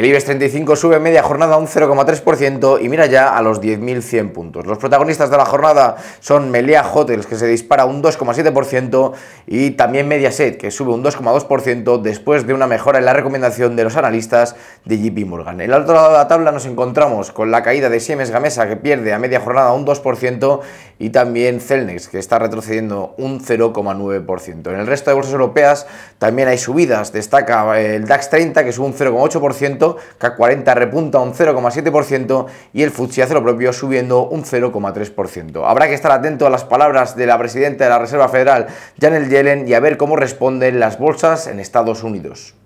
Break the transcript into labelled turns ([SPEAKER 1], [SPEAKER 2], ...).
[SPEAKER 1] El IBEX 35 sube media jornada un 0,3% y mira ya a los 10.100 puntos. Los protagonistas de la jornada son Melia Hotels, que se dispara un 2,7%, y también Mediaset, que sube un 2,2% después de una mejora en la recomendación de los analistas de JP Morgan. En el otro lado de la tabla nos encontramos con la caída de Siemens Gamesa, que pierde a media jornada un 2%, y también Celnex, que está retrocediendo un 0,9%. En el resto de bolsas europeas también hay subidas, destaca eh, el DAX 30, que sube un 0,8%, k 40 repunta un 0,7% y el FTSE hace lo propio subiendo un 0,3%. Habrá que estar atento a las palabras de la presidenta de la Reserva Federal, Janet Yellen, y a ver cómo responden las bolsas en Estados
[SPEAKER 2] Unidos.